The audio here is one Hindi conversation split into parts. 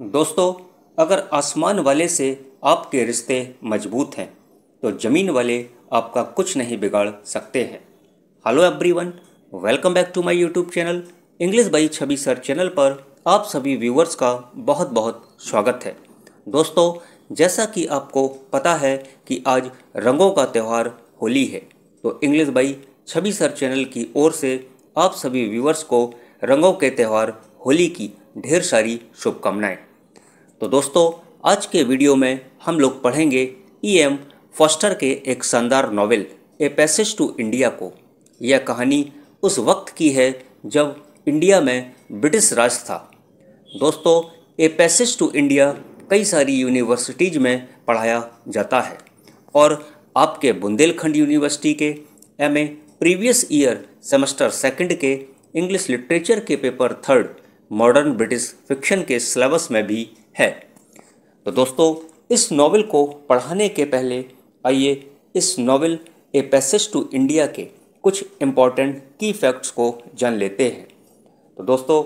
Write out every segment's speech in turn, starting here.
दोस्तों अगर आसमान वाले से आपके रिश्ते मजबूत हैं तो ज़मीन वाले आपका कुछ नहीं बिगाड़ सकते हैं hello everyone welcome back to my YouTube channel English by Chhavi sir channel पर आप सभी व्यूवर्स का बहुत बहुत स्वागत है दोस्तों जैसा कि आपको पता है कि आज रंगों का त्यौहार होली है तो English by Chhavi sir channel की ओर से आप सभी व्यूवर्स को रंगों के त्यौहार होली की ढेर सारी शुभकामनाएं तो दोस्तों आज के वीडियो में हम लोग पढ़ेंगे ई एम फॉस्टर के एक शानदार novel a passage to India को यह कहानी उस वक्त की है जब इंडिया में ब्रिटिश राज था दोस्तों ए पैसेज टू इंडिया कई सारी यूनिवर्सिटीज़ में पढ़ाया जाता है और आपके बुंदेलखंड यूनिवर्सिटी के M A previous year semester second के इंग्लिश लिटरेचर के paper third modern British fiction के सिलेबस में भी है तो दोस्तों इस नावल को पढ़ाने के पहले आइए इस novel a passage to India के कुछ इम्पॉर्टेंट की फैक्ट्स को जान लेते हैं तो दोस्तों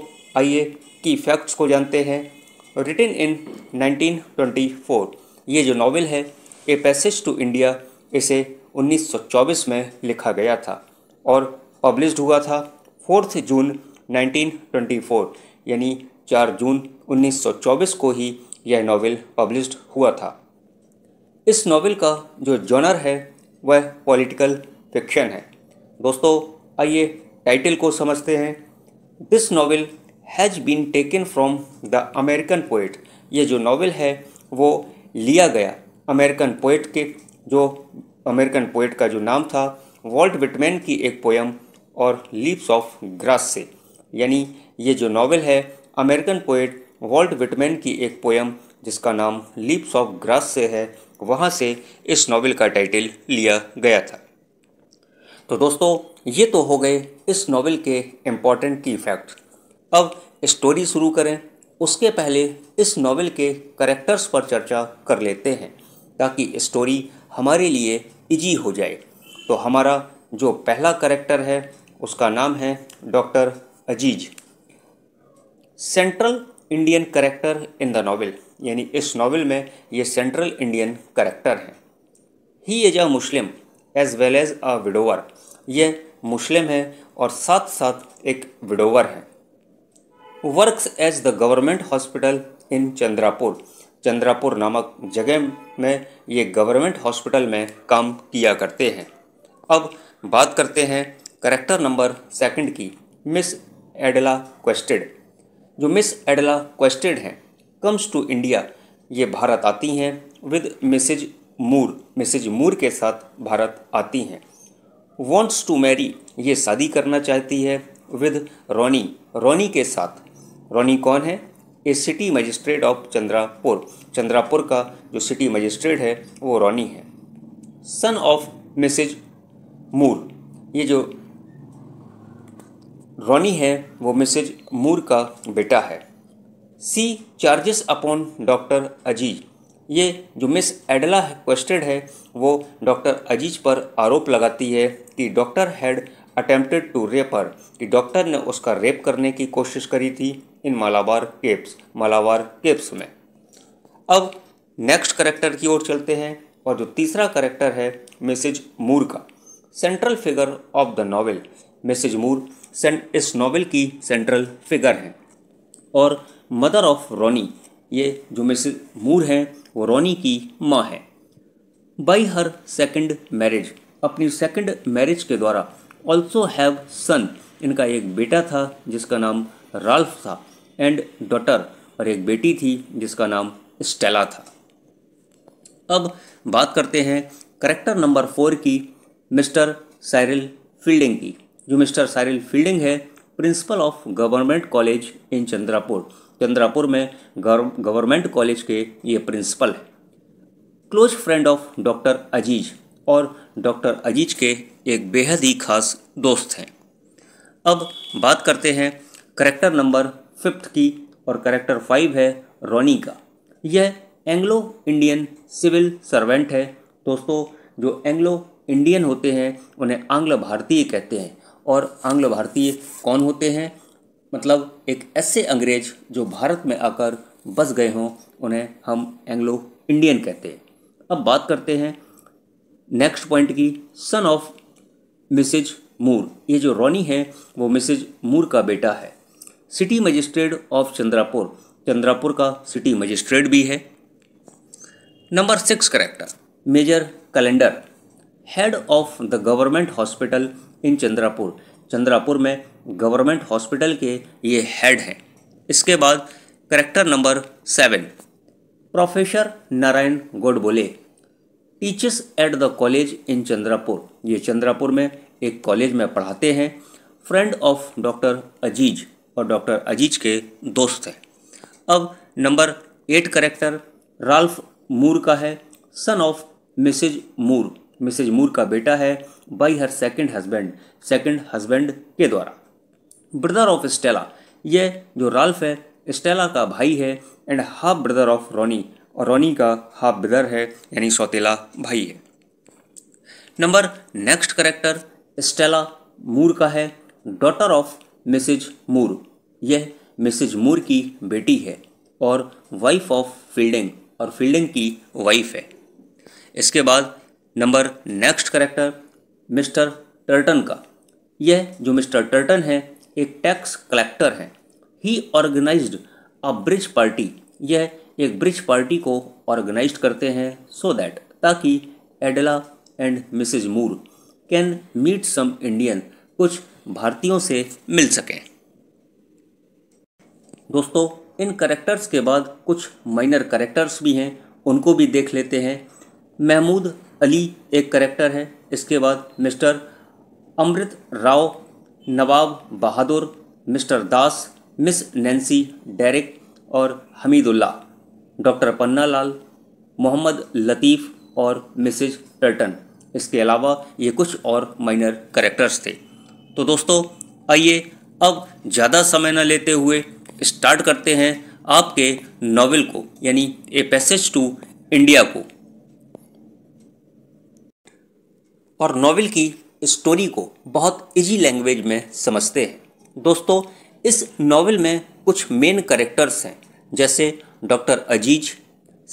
आइए की फैक्ट्स को जानते हैं रिटिन इन 1924 ये जो नावल है ए पैसेज टू इंडिया इसे 1924 में लिखा गया था और पब्लिश हुआ था फोर्थ जून 1924 यानी 4 जून 1924 को ही यह नावल पब्लिश हुआ था इस नावल का जो जॉनर है वह पॉलिटिकल फिक्शन है दोस्तों आइए टाइटल को समझते हैं this novel has been taken from the American poet ये जो नावल है वो लिया गया अमेरिकन पोइट के जो अमेरिकन पोइट का जो नाम था वॉल्ट विटमैन की एक पोयम और लीप्स ऑफ ग्रास से यानी ये जो नावल है अमेरिकन पोइट वॉल्ट विटमैन की एक पोएम जिसका नाम लीप्स ऑफ ग्रास से है वहाँ से इस नावल का टाइटल लिया गया था तो दोस्तों ये तो हो गए इस नावल के इम्पॉर्टेंट की फैक्ट अब स्टोरी शुरू करें उसके पहले इस नावल के करेक्टर्स पर चर्चा कर लेते हैं ताकि स्टोरी हमारे लिए इजी हो जाए तो हमारा जो पहला करेक्टर है उसका नाम है doctor Aziz central Indian character in the novel यानी इस नावल में ये सेंट्रल इंडियन करेक्टर हैं ही is a Muslim as well as a widower ये मुस्लिम है और साथ साथ एक विडोवर है works as the government hospital in Chandrapur Chandrapur नामक जगह में ये गवर्नमेंट हॉस्पिटल में काम किया करते हैं अब बात करते हैं करेक्टर नंबर सेकंड की मिस एडला क्वेस्टेड जो मिस एडला क्वेस्टेड हैं कम्स टू इंडिया ये भारत आती हैं with Mrs Moore Mrs Moore के साथ भारत आती हैं वॉन्ट्स टू मैरी ये शादी करना चाहती है विद रोनी रोनी के साथ रोनी कौन है a city magistrate of Chandrapur Chandrapur का जो सिटी मजिस्ट्रेट है वो रोनी है सन ऑफ मिसेज मूर ये जो रॉनी है वो मिसेज मूर का बेटा है she charges upon doctor Aziz ये जो मिस एडला क्वेस्टेड है वो डॉक्टर अजीज पर आरोप लगाती है कि doctor had attempted to rape her कि डॉक्टर ने उसका रेप करने की कोशिश करी थी in Malabar caves Malabar caves में अब नेक्स्ट करेक्टर की ओर चलते हैं और जो तीसरा करेक्टर है मिसेज मूर का central figure of the novel Mrs Moore इस नावल की सेंट्रल फिगर हैं और मदर ऑफ रोनी ये जो मिस मूर हैं वो रोनी की माँ है बाई हर सेकंड मैरिज अपनी सेकंड मैरिज के द्वारा ऑल्सो हैव सन इनका एक बेटा था जिसका नाम राल्फ था एंड डॉटर और एक बेटी थी जिसका नाम स्टेला था अब बात करते हैं करेक्टर नंबर फोर की मिस्टर साइरिल फील्डिंग की जो मिस्टर सारिल फील्डिंग है principal of government college in Chandrapur Chandrapur में गवर्नमेंट कॉलेज के ये प्रिंसिपल है close friend of doctor Aziz और डॉक्टर अजीज के एक बेहद ही खास दोस्त हैं अब बात करते हैं करेक्टर नंबर फिफ्थ की और करेक्टर फाइव है रोनी का यह एंग्लो इंडियन सिविल सर्वेंट है दोस्तों जो एंग्लो इंडियन होते हैं उन्हें आंग्ल भारतीय कहते हैं और आंग्लो भारतीय कौन होते हैं मतलब एक ऐसे अंग्रेज जो भारत में आकर बस गए हों उन्हें हम एंग्लो इंडियन कहते हैं अब बात करते हैं नेक्स्ट पॉइंट की सन ऑफ मिसेज मूर ये जो रॉनी है वो मिसेज मूर का बेटा है city magistrate of Chandrapur Chandrapur का सिटी मजिस्ट्रेट भी है number six character major Callendar head of the government hospital in Chandrapur Chandrapur में गवर्नमेंट हॉस्पिटल के ये हेड हैं इसके बाद character number seven professor Narayan Godbole teachers at the college in Chandrapur ये चंद्रापुर में एक कॉलेज में पढ़ाते हैं फ्रेंड ऑफ डॉक्टर अजीज और डॉक्टर अजीज के दोस्त हैं अब number eight character Ralph Moore का है son of Mrs Moore Mrs Moore का बेटा है by her second husband second husband के द्वारा ब्रदर ऑफ स्टेला ये जो राल्फ है स्टेला का भाई है and half brother of Ronny और रोनी का हाफ ब्रदर है यानी सौतेला भाई है number next character Stella Moore का है डॉटर ऑफ मिसेज मूर यह मिसेज मूर की बेटी है और वाइफ ऑफ फील्डिंग और फील्डिंग की वाइफ है इसके बाद number next character mister Turton का यह जो मिस्टर टर्टन है एक टैक्स कलेक्टर है he organize a bridge party यह एक ब्रिज पार्टी को ऑर्गेनाइज करते हैं सो so दैट ताकि Adela and Mrs Moore can meet some Indian कुछ भारतीयों से मिल सकें दोस्तों इन करेक्टर्स के बाद कुछ माइनर करेक्टर्स भी हैं उनको भी देख लेते हैं महमूद अली एक करेक्टर है इसके बाद mister Amrit Rao Nawab Bahadur mister Das miss Nancy Derek और हमीदुल्ला डॉक्टर पन्ना लाल मोहम्मद लतीफ़ और मिसेज टर्टन इसके अलावा ये कुछ और माइनर करेक्टर्स थे तो दोस्तों आइए अब ज़्यादा समय न लेते हुए स्टार्ट करते हैं आपके नावल को यानी ए पैसेज टू इंडिया को और नावल की स्टोरी को बहुत इजी लैंग्वेज में समझते हैं दोस्तों इस नावल में कुछ मेन करेक्टर्स हैं जैसे डॉक्टर अजीज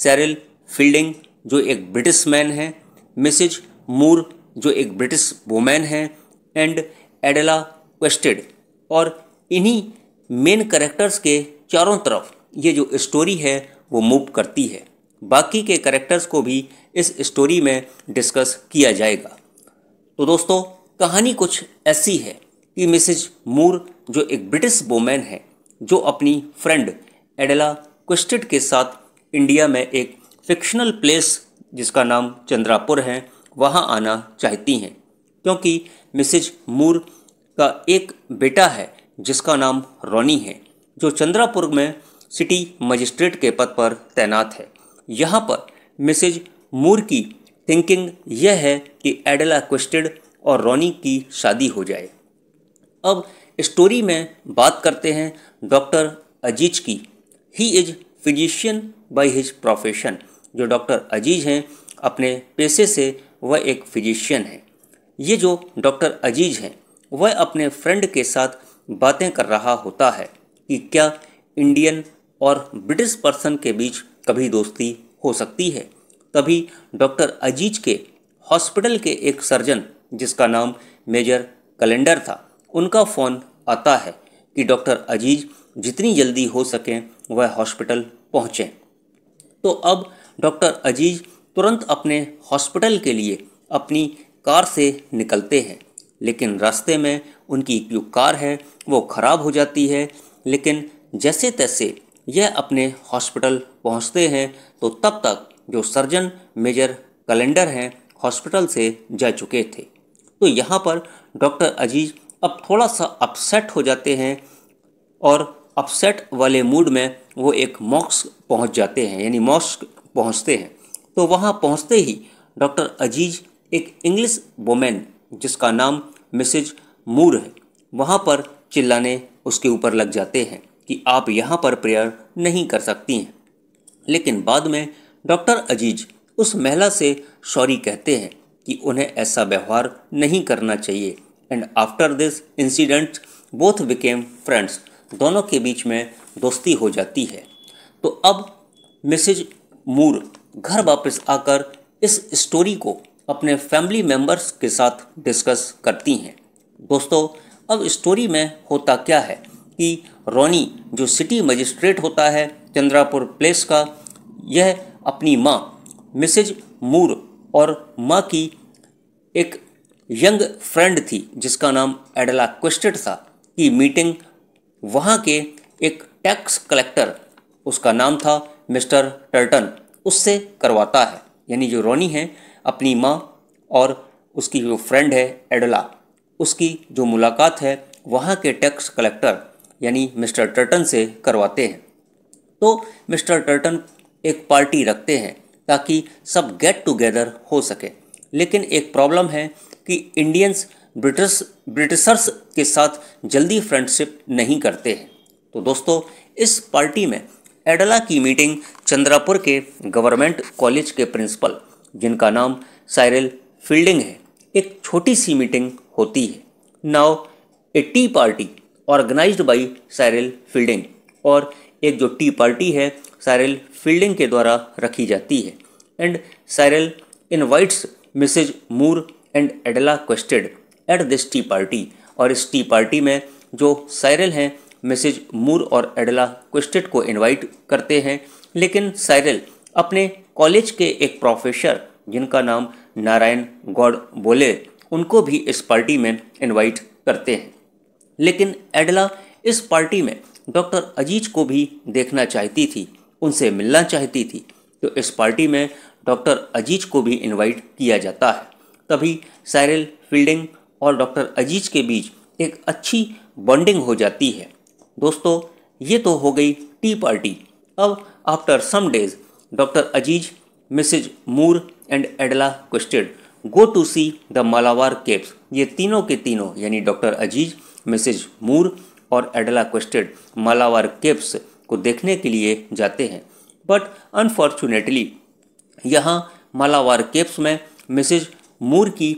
सैरल फील्डिंग जो एक ब्रिटिश मैन है मिसिज मूर जो एक ब्रिटिश वोमैन है एंड एडेला क्वेस्टेड और इन्हीं मेन करेक्टर्स के चारों तरफ ये जो स्टोरी है वो मूव करती है बाकी के करेक्टर्स को भी इस स्टोरी में डिस्कस किया जाएगा तो दोस्तों कहानी कुछ ऐसी है कि मिसेज मूर जो एक ब्रिटिश वोमैन है जो अपनी फ्रेंड एडेला क्विस्टेड के साथ इंडिया में एक फिक्शनल प्लेस जिसका नाम चंद्रापुर है वहाँ आना चाहती हैं क्योंकि मिसेज मूर का एक बेटा है जिसका नाम रोनी है जो चंद्रापुर में सिटी मजिस्ट्रेट के पद पर तैनात है यहाँ पर मिसेज मूर की थिंकिंग यह है कि एडेला क्विस्टेड और रोनी की शादी हो जाए अब स्टोरी में बात करते हैं डॉक्टर अजीज की he is physician by his profession जो डॉक्टर अजीज हैं अपने पेशे से वह एक फिजिशियन है ये जो डॉक्टर अजीज हैं वह अपने फ्रेंड के साथ बातें कर रहा होता है कि क्या इंडियन और ब्रिटिश पर्सन के बीच कभी दोस्ती हो सकती है तभी डॉक्टर अजीज के हॉस्पिटल के एक सर्जन जिसका नाम मेजर कैलेंडर था उनका फ़ोन आता है कि डॉक्टर अजीज जितनी जल्दी हो सकें वह हॉस्पिटल पहुँचें तो अब डॉक्टर अजीज तुरंत अपने हॉस्पिटल के लिए अपनी कार से निकलते हैं लेकिन रास्ते में उनकी जो कार है वो ख़राब हो जाती है लेकिन जैसे तैसे यह अपने हॉस्पिटल पहुंचते हैं तो तब तक जो सर्जन मेजर कैलेंडर हैं हॉस्पिटल से जा चुके थे तो यहाँ पर डॉक्टर अजीज अब थोड़ा सा अपसेट हो जाते हैं और अपसेट वाले मूड में वो एक मॉक्स पहुँच जाते हैं यानी मॉक्स पहुँचते हैं तो वहाँ पहुँचते ही डॉक्टर अजीज एक इंग्लिश वोमेन जिसका नाम मिसेज मूर है वहाँ पर चिल्लाने उसके ऊपर लग जाते हैं कि आप यहाँ पर प्रेयर नहीं कर सकती हैं लेकिन बाद में डॉक्टर अजीज उस महिला से सॉरी कहते हैं कि उन्हें ऐसा व्यवहार नहीं करना चाहिए and after this incident both became friends दोनों के बीच में दोस्ती हो जाती है तो अब मिसेज मूर घर वापस आकर इस स्टोरी को अपने फैमिली मेम्बर्स के साथ डिस्कस करती हैं दोस्तों अब स्टोरी में होता क्या है कि रोनी जो सिटी मजिस्ट्रेट होता है चंद्रापुर प्लेस का यह अपनी माँ मिसेज मूर और माँ की एक यंग फ्रेंड थी जिसका नाम एडला क्विस्टेड था की मीटिंग वहाँ के एक टैक्स कलेक्टर उसका नाम था मिस्टर टर्टन उससे करवाता है यानी जो रोनी है अपनी माँ और उसकी जो फ्रेंड है एडला उसकी जो मुलाकात है वहाँ के टैक्स कलेक्टर यानी मिस्टर टर्टन से करवाते हैं तो मिस्टर टर्टन एक पार्टी रखते हैं ताकि सब गेट टुगेदर हो सके लेकिन एक प्रॉब्लम है कि इंडियंस ब्रिटिश ब्रिटिशर्स के साथ जल्दी फ्रेंडशिप नहीं करते हैं तो दोस्तों इस पार्टी में एडला की मीटिंग चंद्रापुर के गवर्नमेंट कॉलेज के प्रिंसिपल जिनका नाम साइरल फील्डिंग है एक छोटी सी मीटिंग होती है now a tea party organized by Cyril Fielding और एक जो टी पार्टी है साइरल फील्डिंग के द्वारा रखी जाती है and Cyril invites Mrs Moore and Adela Quested at this tea party और इस टी पार्टी में जो साइरल हैं मिसेज मूर और एडला क्वेस्टेड को इनवाइट करते हैं लेकिन साइरल अपने कॉलेज के एक प्रोफेसर जिनका नाम नारायण गौड बोले उनको भी इस पार्टी में इनवाइट करते हैं लेकिन एडला इस पार्टी में डॉक्टर अजीज को भी देखना चाहती थी उनसे मिलना चाहती थी तो इस पार्टी में डॉक्टर अजीज को भी इनवाइट किया जाता है तभी साइरल फील्डिंग और डॉक्टर अजीज के बीच एक अच्छी बॉन्डिंग हो जाती है दोस्तों ये तो हो गई टी पार्टी अब after some days doctor Aziz Mrs Moore and Adela Quested go to see the Malabar caves ये तीनों के तीनों यानी डॉक्टर अजीज मिसेज मूर और एडला क्वेस्टेड मालावार केव्स को देखने के लिए जाते हैं बट अनफॉर्चुनेटली यहाँ मालावार केव्स में मिसेज मूर की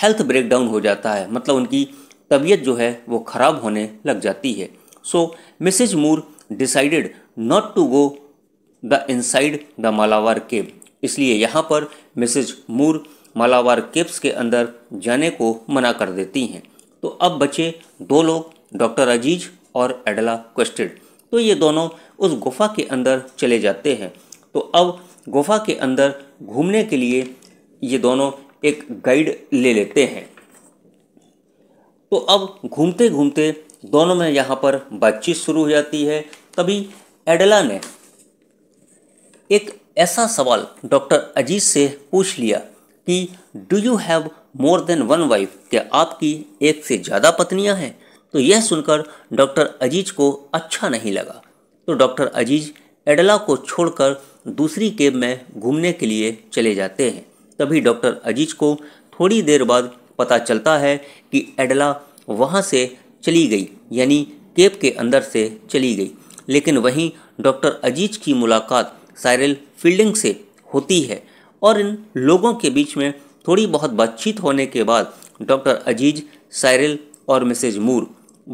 हेल्थ ब्रेकडाउन हो जाता है मतलब उनकी तबीयत जो है वो ख़राब होने लग जाती है so Mrs Moore decided not to go the inside the Malabar cave इसलिए यहाँ पर मिसेज मूर मालावार केव्स के अंदर जाने को मना कर देती हैं तो अब बचे दो लोग डॉक्टर अजीज और एडला क्वेस्टेड तो ये दोनों उस गुफा के अंदर चले जाते हैं तो अब गुफा के अंदर घूमने के लिए ये दोनों एक गाइड ले लेते हैं तो अब घूमते घूमते दोनों में यहाँ पर बातचीत शुरू हो जाती है तभी एडला ने एक ऐसा सवाल डॉक्टर अजीज से पूछ लिया कि do you have more than one wife क्या आपकी एक से ज़्यादा पत्नियां हैं तो यह सुनकर डॉक्टर अजीज को अच्छा नहीं लगा तो डॉक्टर अजीज एडला को छोड़कर दूसरी केब में घूमने के लिए चले जाते हैं तभी डॉक्टर अजीज को थोड़ी देर बाद पता चलता है कि एडला वहाँ से चली गई यानी केब के अंदर से चली गई लेकिन वहीं डॉक्टर अजीज की मुलाकात साइरल फील्डिंग से होती है और इन लोगों के बीच में थोड़ी बहुत बातचीत होने के बाद डॉक्टर अजीज साइरिल और Mrs Moore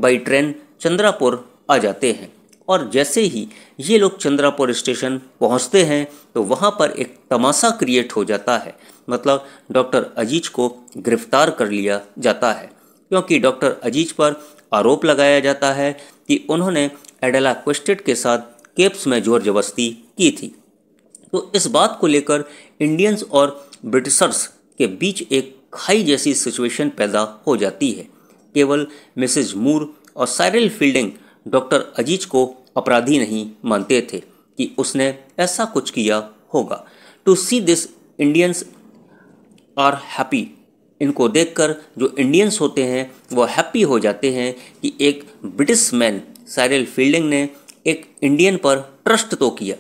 by train Chandrapur आ जाते हैं और जैसे ही ये लोग चंद्रापुर स्टेशन पहुंचते हैं तो वहाँ पर एक तमाशा क्रिएट हो जाता है मतलब डॉक्टर अजीज को गिरफ्तार कर लिया जाता है क्योंकि डॉक्टर अजीज पर आरोप लगाया जाता है कि उन्होंने एडेला क्वेस्टेड के साथ केप्स में जोर जबस्ती की थी तो इस बात को लेकर इंडियंस और ब्रिटिशर्स के बीच एक खाई जैसी सिचुएशन पैदा हो जाती है केवल मिसेज मूर और साइरल फील्डिंग डॉक्टर अजीज को अपराधी नहीं मानते थे कि उसने ऐसा कुछ किया होगा to see this Indians are happy इनको देखकर जो इंडियंस होते हैं वो हैप्पी हो जाते हैं कि एक ब्रिटिश मैन साइरल फील्डिंग ने एक इंडियन पर ट्रस्ट तो किया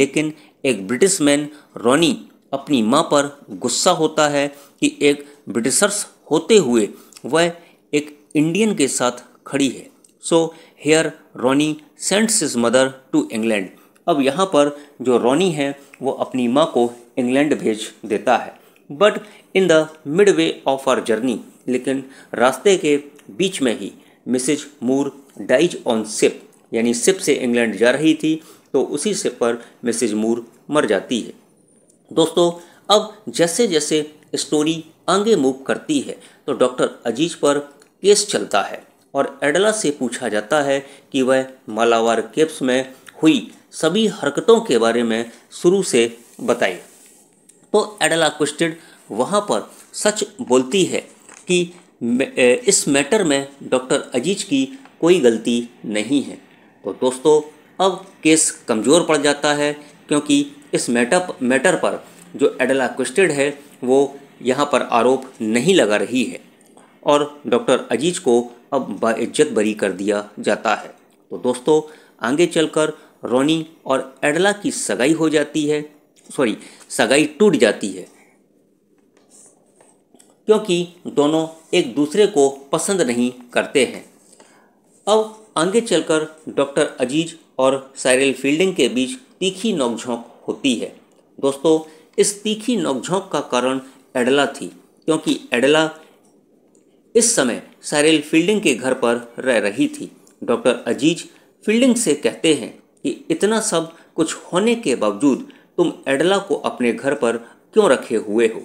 लेकिन एक ब्रिटिश मैन रोनी अपनी माँ पर गुस्सा होता है कि एक ब्रिटिशर्स होते हुए वह एक इंडियन के साथ खड़ी है so here Ronny sends his mother to England अब यहाँ पर जो रोनी है वो अपनी माँ को इंग्लैंड भेज देता है but in the mid way of our journey लेकिन रास्ते के बीच में ही Mrs Moore dies on ship यानी सिप से इंग्लैंड जा रही थी तो उसी सिप पर मिसेज मूर मर जाती है दोस्तों अब जैसे जैसे स्टोरी आगे मूव करती है तो डॉक्टर अजीज पर केस चलता है और एडला से पूछा जाता है कि वह मालावार केप्स में हुई सभी हरकतों के बारे में शुरू से बताए तो एडला क्वेश्चन वहाँ पर सच बोलती है कि इस मैटर में डॉक्टर अजीज की कोई गलती नहीं है तो दोस्तों अब केस कमज़ोर पड़ जाता है क्योंकि इस मैटर मैटर पर जो एडला क्विस्टेड है वो यहाँ पर आरोप नहीं लगा रही है और डॉक्टर अजीज को अब बाइज्जत बरी कर दिया जाता है तो दोस्तों आगे चलकर रोनी और एडला की सगाई हो जाती है सॉरी सगाई टूट जाती है क्योंकि दोनों एक दूसरे को पसंद नहीं करते हैं अब आगे चलकर डॉक्टर अजीज और साइरल फील्डिंग के बीच तीखी नोकझोंक होती है दोस्तों इस तीखी नोकझोंक का कारण एडला थी क्योंकि एडला इस समय सैरेल फील्डिंग के घर पर रह रही थी डॉक्टर अजीज फील्डिंग से कहते हैं कि इतना सब कुछ होने के बावजूद तुम एडला को अपने घर पर क्यों रखे हुए हो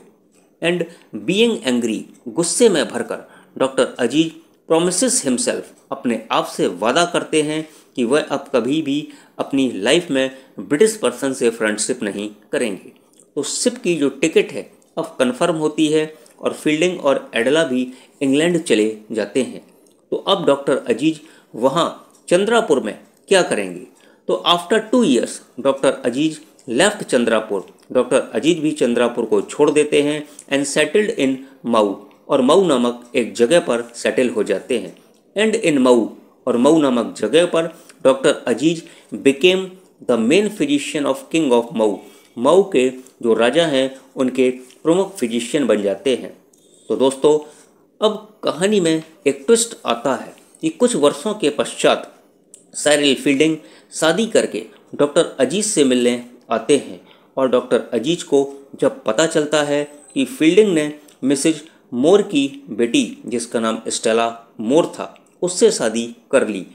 एंड बीइंग एंग्री गुस्से में भरकर डॉक्टर अजीज प्रोमिस हिमसेल्फ अपने आप से वादा करते हैं कि वह अब कभी भी अपनी लाइफ में ब्रिटिश पर्सन से फ्रेंडशिप नहीं करेंगे तो शिप की जो टिकट है अब कन्फर्म होती है और फील्डिंग और एडला भी इंग्लैंड चले जाते हैं तो अब डॉक्टर अजीज वहाँ चंद्रापुर में क्या करेंगे तो after two years doctor Aziz left Chandrapur doctor Aziz भी चंद्रापुर को छोड़ देते हैं एंड सेटल्ड इन मऊ और मऊ नामक एक जगह पर सेटल हो जाते हैं एंड इन मऊ और मऊ नामक जगह पर doctor Aziz became the main physician of king of Mau Mau के जो राजा हैं उनके प्रमुख फिजिशियन बन जाते हैं तो दोस्तों अब कहानी में एक ट्विस्ट आता है कि कुछ वर्षों के पश्चात सैरिल फील्डिंग शादी करके डॉक्टर अजीज से मिलने आते हैं और डॉक्टर अजीज को जब पता चलता है कि फील्डिंग ने मिसेज मोर की बेटी जिसका नाम स्टेला मोर था उससे शादी कर ली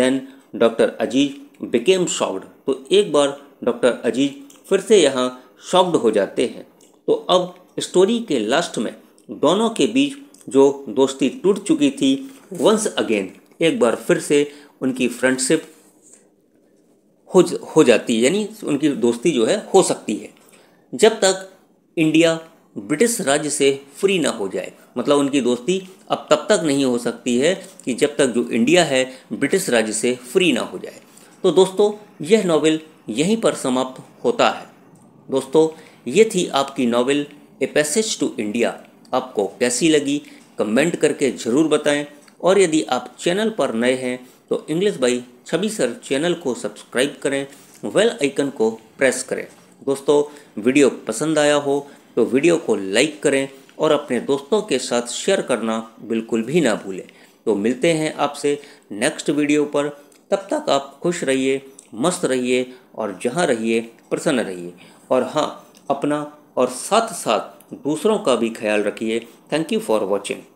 then doctor Aziz became shocked तो एक बार डॉक्टर अजीज फिर से यहाँ शॉक्ड हो जाते हैं तो अब स्टोरी के लास्ट में दोनों के बीच जो दोस्ती टूट चुकी थी वंस अगेन एक बार फिर से उनकी फ्रेंडशिप हो हो जाती यानी उनकी दोस्ती जो है हो सकती है जब तक इंडिया ब्रिटिश राज्य से फ्री ना हो जाए मतलब उनकी दोस्ती अब तब तक नहीं हो सकती है कि जब तक जो इंडिया है ब्रिटिश राज्य से फ्री ना हो जाए तो दोस्तों यह नावल यहीं पर समाप्त होता है दोस्तों ये थी आपकी novel a passage to India आपको कैसी लगी कमेंट करके ज़रूर बताएं और यदि आप चैनल पर नए हैं तो English by Chhabi sir channel को सब्सक्राइब करें वेल आइकन को प्रेस करें दोस्तों वीडियो पसंद आया हो तो वीडियो को लाइक करें और अपने दोस्तों के साथ शेयर करना बिल्कुल भी ना भूलें तो मिलते हैं आपसे नेक्स्ट वीडियो पर तब तक आप खुश रहिए मस्त रहिए और जहाँ रहिए प्रसन्न रहिए और हाँ अपना और साथ साथ दूसरों का भी ख्याल रखिए थैंक यू फॉर वॉचिंग